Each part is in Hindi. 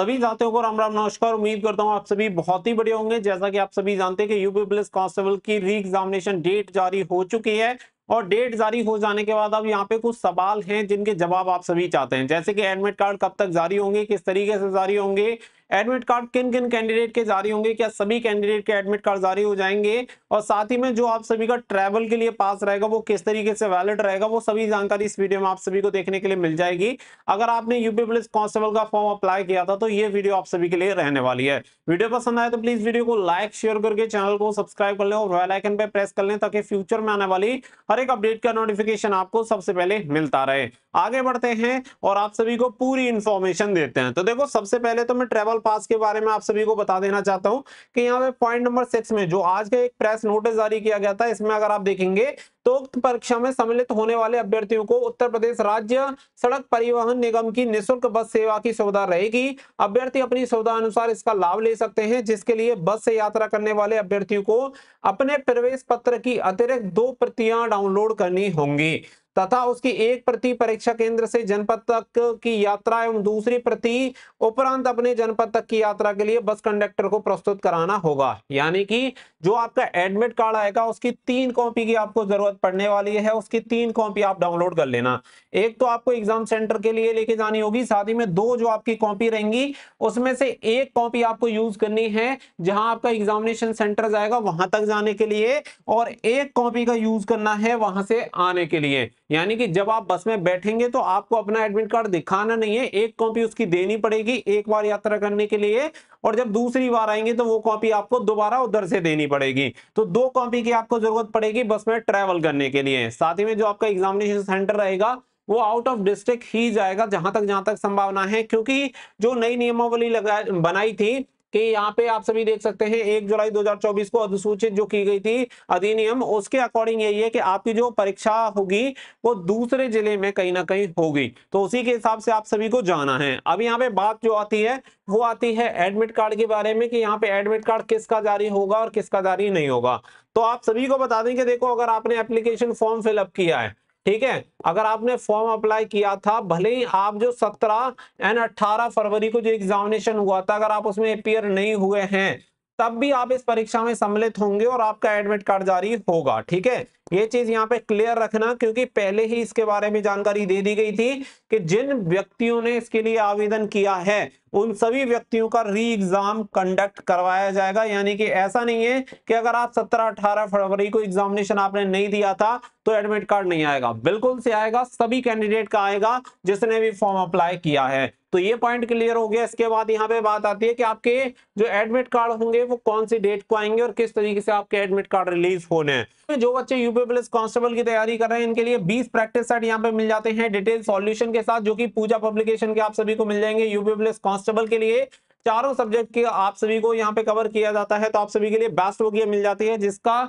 सभी साथियों को राम राम नमस्कार उम्मीद करता हूँ आप सभी बहुत ही बढ़िया होंगे जैसा कि आप सभी जानते हैं कि यूपी पुलिस कांस्टेबल की री एग्जामिनेशन डेट जारी हो चुकी है और डेट जारी हो जाने के बाद अब यहाँ पे कुछ सवाल हैं जिनके जवाब आप सभी चाहते हैं जैसे कि एडमिट कार्ड कब तक जारी होंगे किस तरीके से जारी होंगे एडमिट कार्ड किन किन कैंडिडेट के जारी होंगे क्या सभी कैंडिडेट के एडमिट कार्ड जारी हो जाएंगे और साथ ही में जो आप सभी का ट्रैवल के लिए पास रहेगा वो किस तरीके से वैलिड रहेगा वो सभी जानकारी इस वीडियो में आप सभी को देखने के लिए मिल जाएगी अगर आपने यूपी पुलिस कांस्टेबल का फॉर्म अप्लाई किया था तो ये वीडियो आप सभी के लिए रहने वाली है वीडियो पसंद आए तो प्लीज वीडियो को लाइक शेयर करके चैनल को सब्सक्राइब कर लें और वेलाइकन पर प्रेस कर लें ताकि फ्यूचर में आने वाली हर एक अपडेट का नोटिफिकेशन आपको सबसे पहले मिलता रहे आगे बढ़ते हैं और आप सभी को पूरी इंफॉर्मेशन देते हैं तो देखो सबसे पहले तो मैं ट्रेवल पास के बारे में आप सभी को बता देना चाहता हूं कि यहाँ पे पॉइंट नंबर सिक्स में जो आज का एक प्रेस नोटिस जारी किया गया था इसमें अगर आप देखेंगे तो उक्त परीक्षा में सम्मिलित होने वाले अभ्यर्थियों को उत्तर प्रदेश राज्य सड़क परिवहन निगम की निःशुल्क बस सेवा की सुविधा रहेगी अभ्यर्थी अपनी सुविधा अनुसार इसका लाभ ले सकते हैं जिसके लिए बस से यात्रा करने वाले अभ्यर्थियों को अपने प्रवेश पत्र की अतिरिक्त दो प्रतियां डाउनलोड करनी होंगी तथा उसकी एक प्रति परीक्षा केंद्र से जनपद तक की यात्रा एवं दूसरी प्रति उपरांत अपने जनपद तक की यात्रा के लिए बस कंडक्टर को प्रस्तुत कराना होगा यानी कि जो आपका एडमिट कार्ड आएगा उसकी तीन कॉपी की आपको जरूरत बहुत पढ़ने वाली है उसकी तीन कॉपी आप डाउनलोड कर लेना एक तो आपको एग्जाम सेंटर के लिए लेके जानी होगी साथ ही में दो जो आपकी कॉपी रहेंगी उसमें से एक कॉपी आपको यूज करनी है जहां आपका एग्जामिनेशन सेंटर जाएगा वहां तक जाने के लिए और एक कॉपी का यूज करना है वहां से आने के लिए यानी कि जब आप बस में बैठेंगे तो आपको अपना एडमिट कार्ड दिखाना नहीं है एक कॉपी उसकी देनी पड़ेगी एक बार यात्रा करने के लिए और जब दूसरी बार आएंगे तो वो कॉपी आपको दोबारा उधर से देनी पड़ेगी तो दो कॉपी की आपको जरूरत पड़ेगी बस में ट्रेवल सॉल्व करने के लिए साथ ही में जो आपका एग्जामिनेशन सेंटर रहेगा वो आउट ऑफ डिस्ट्रिक्ट ही जाएगा जहां तक जहां तक संभावना है क्योंकि जो नई नियमावली लगा बनाई थी कि यहाँ पे आप सभी देख सकते हैं एक जुलाई 2024 को अधिसूचित जो की गई थी अधिनियम उसके अकॉर्डिंग यही है कि आपकी जो परीक्षा होगी वो दूसरे जिले में कहीं ना कहीं होगी तो उसी के हिसाब से आप सभी को जाना है अब यहाँ पे बात जो आती है वो आती है एडमिट कार्ड के बारे में कि यहाँ पे एडमिट कार्ड किसका जारी होगा और किसका जारी नहीं होगा तो आप सभी को बता दें कि देखो अगर आपने एप्लीकेशन फॉर्म फिलअप किया है ठीक है अगर आपने फॉर्म अप्लाई किया था भले ही आप जो 17 एंड 18 फरवरी को जो एग्जामिनेशन हुआ था अगर आप उसमें अपियर नहीं हुए हैं तब भी आप इस परीक्षा में सम्मिलित होंगे और आपका एडमिट कार्ड जारी होगा ठीक है ये चीज यहाँ पे क्लियर रखना क्योंकि पहले ही इसके बारे में जानकारी दे दी गई थी कि जिन व्यक्तियों ने इसके लिए आवेदन किया है उन सभी व्यक्तियों का री एग्जाम कंडक्ट करवाया जाएगा यानी कि ऐसा नहीं है कि अगर आप 17-18 फरवरी को एग्जामिनेशन आपने नहीं दिया था तो एडमिट कार्ड नहीं आएगा बिल्कुल से आएगा सभी कैंडिडेट का आएगा जिसने भी फॉर्म अप्लाई किया है तो ये पॉइंट क्लियर हो गया इसके बाद यहाँ पे बात आती है कि आपके जो एडमिट कार्ड होंगे वो कौन सी डेट को आएंगे और किस तरीके से आपके एडमिट कार्ड रिलीज होने हैं तो जो बच्चे यूपी पे पुलिस कांस्टेबल की तैयारी कर रहे हैं इनके लिए 20 प्रैक्टिस सेट यहाँ पे मिल जाते हैं डिटेल सॉल्यूशन के साथ जो कि पूजा पब्लिकेशन के आप सभी को मिल जाएंगे यूपी पुलिस कांस्टेबल के लिए चारों सब्जेक्ट के आप सभी को यहाँ पे कवर किया जाता है तो आप सभी के लिए बेस्ट बुक ये मिल जाती है जिसका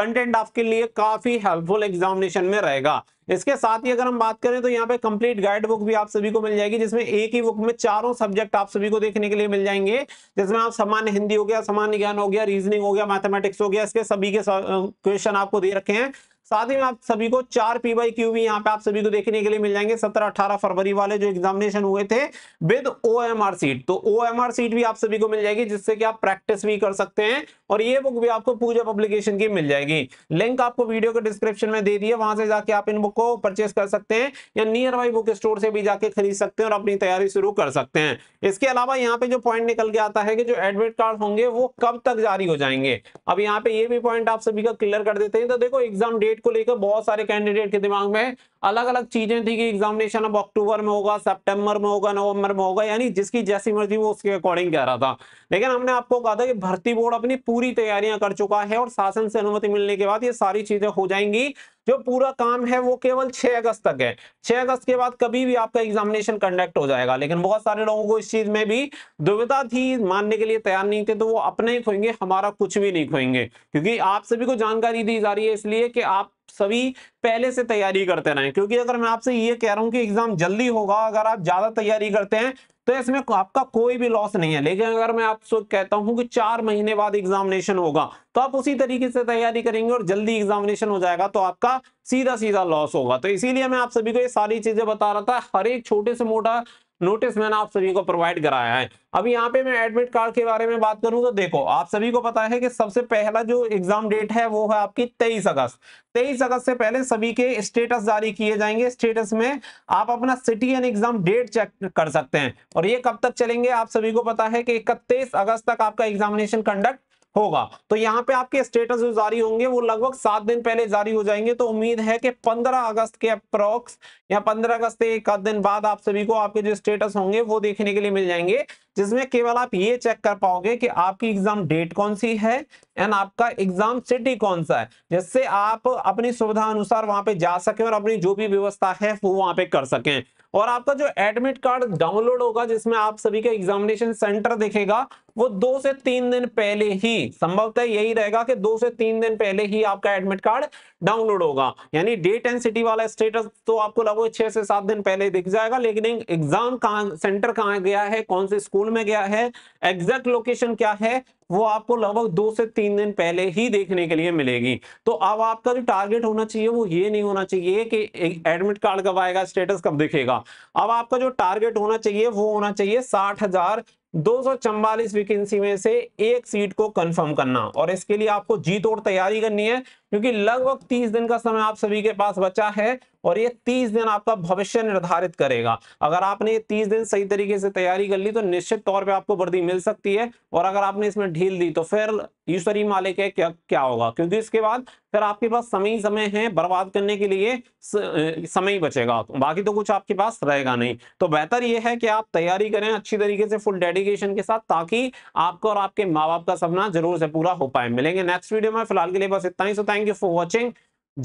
कंटेंट आपके लिए काफी हेल्पफुल एग्जामिनेशन में रहेगा इसके साथ ही अगर हम बात करें तो यहाँ पे कंप्लीट गाइड बुक भी आप सभी को मिल जाएगी जिसमें एक ही बुक में चारों सब्जेक्ट आप सभी को देखने के लिए मिल जाएंगे जिसमें आप सामान्य हिंदी हो गया सामान्य ज्ञान हो गया रीजनिंग हो गया मैथमेटिक्स हो गया इसके सभी के क्वेश्चन आपको दे रखे हैं साथ ही में आप सभी को चार पी वाई क्यू भी यहाँ पे आप सभी को देखने के लिए मिल जाएंगे सत्रह अठारह फरवरी वाले जो एग्जामिनेशन हुए थे with O M R sheet तो ओ एम आर सीट भी आप सभी को मिल जाएगी जिससे कि आप प्रैक्टिस भी कर सकते हैं और ये बुक भी आपको पूजा पब्लिकेशन की मिल जाएगी लिंक आपको वीडियो के डिस्क्रिप्शन में दे दिए वहां से जाके आप इन बुक को परचेस कर सकते हैं या नियर बाई बुक स्टोर से भी जाके खरीद सकते हैं और अपनी तैयारी शुरू कर सकते हैं इसके अलावा यहाँ पे जो पॉइंट निकल के आता है कि जो एडमिट कार्ड होंगे वो कब तक जारी हो जाएंगे अब यहाँ पे ये भी पॉइंट आप सभी का क्लियर कर देते हैं तो देखो एग्जाम डेट को लेकर बहुत सारे कैंडिडेट के दिमाग में अलग अलग चीजें थी कि एग्जामिनेशन अब अक्टूबर में होगा सितंबर में होगा नवंबर में होगा यानी जिसकी जैसी मर्जी वो उसके अकॉर्डिंग कह रहा था लेकिन हमने आपको कहा था कि भर्ती बोर्ड अपनी पूरी तैयारियां कर चुका है और शासन से अनुमति मिलने के बाद ये सारी चीजें हो जाएंगी जो पूरा काम है वो केवल 6 अगस्त तक है 6 अगस्त के बाद कभी भी आपका एग्जामिनेशन कंडक्ट हो जाएगा लेकिन बहुत सारे लोगों को इस चीज में भी दुविधा थी मानने के लिए तैयार नहीं थे तो वो अपने ही खोएंगे हमारा कुछ भी नहीं खोएंगे क्योंकि आप सभी को जानकारी दी जा रही है इसलिए कि आप सभी पहले से तैयारी करते रहें क्योंकि अगर मैं आपसे ये कह रहा हूं कि एग्जाम जल्दी होगा अगर आप ज्यादा तैयारी करते हैं तो इसमें आपका कोई भी लॉस नहीं है लेकिन अगर मैं आपसे कहता हूं कि चार महीने बाद एग्जामिनेशन होगा तो आप उसी तरीके से तैयारी करेंगे और जल्दी एग्जामिनेशन हो जाएगा तो आपका सीधा सीधा लॉस होगा तो इसीलिए मैं आप सभी को ये सारी चीजें बता रहा था हर एक छोटे से मोटा नोटिस मैंने आप सभी को प्रोवाइड कराया है अब यहाँ पे मैं एडमिट कार्ड के बारे में बात करूँ तो देखो आप सभी को पता है कि सबसे पहला जो एग्जाम डेट है वो है आपकी तेईस अगस्त तेईस अगस्त से पहले सभी के स्टेटस जारी किए जाएंगे स्टेटस में आप अपना city and exam date check कर सकते हैं और ये कब तक चलेंगे आप सभी को पता है कि इकतीस अगस्त तक आपका एग्जामिनेशन कंडक्ट होगा तो यहाँ पे आपके स्टेटस जो जारी होंगे वो लगभग सात दिन पहले जारी हो जाएंगे तो उम्मीद है कि 15 अगस्त के अप्रोक्स या 15 अगस्त के एक आध दिन बाद आप सभी को आपके जो स्टेटस होंगे वो देखने के लिए मिल जाएंगे जिसमें केवल आप ये चेक कर पाओगे कि आपकी एग्जाम डेट कौन सी है एंड आपका एग्जाम सिटी कौन सा है जिससे आप अपनी सुविधा अनुसार वहां पे जा सके और अपनी जो भी व्यवस्था है वो वहां पे कर सकें और आपका जो एडमिट कार्ड डाउनलोड होगा जिसमें आप सभी का एग्जामिनेशन सेंटर देखेगा वो दो से तीन दिन पहले ही संभवतः यही रहेगा कि दो से तीन दिन पहले ही आपका एडमिट कार्ड डाउनलोड होगा यानी डेट एंड सिटी वाला स्टेटस तो आपको लगभग छह से सात दिन पहले दिख जाएगा लेकिन एग्जाम कहा सेंटर कहाँ गया है कौन से स्कूल में गया है एग्जैक्ट लोकेशन क्या है वो आपको लगभग दो से तीन दिन पहले ही देखने के लिए मिलेगी तो अब आपका जो टारगेट होना चाहिए वो ये नहीं होना चाहिए कि एडमिट कार्ड कब आएगा स्टेटस कब दिखेगा अब आपका जो टारगेट होना चाहिए वो होना चाहिए साठ हजार 244 वैकेंसी में से एक सीट को कंफर्म करना और इसके लिए आपको जी तोड़ तैयारी करनी है क्योंकि लगभग तीस दिन का समय आप सभी के पास बचा है और ये तीस दिन आपका भविष्य निर्धारित करेगा अगर आपने ये तीस दिन सही तरीके से तैयारी कर ली तो निश्चित तौर पे आपको वर्दी मिल सकती है और अगर आपने इसमें ढील दी तो फिर ईश्वरी मालिक है क्या क्या होगा क्योंकि इसके बाद फिर आपके पास समय ही समय है बर्बाद करने के लिए समय ही बचेगा बाकी तो कुछ आपके पास रहेगा नहीं तो बेहतर यह है कि आप तैयारी करें अच्छी तरीके से फुल डेडिकेशन के साथ ताकि आपका और आपके माँ बाप का सपना जरूर से पूरा हो पाए मिलेंगे नेक्स्ट वीडियो में फिलहाल के लिए बस इतना ही सोता थैंक यू फॉर वॉचिंग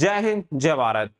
जय हिंद जय भारत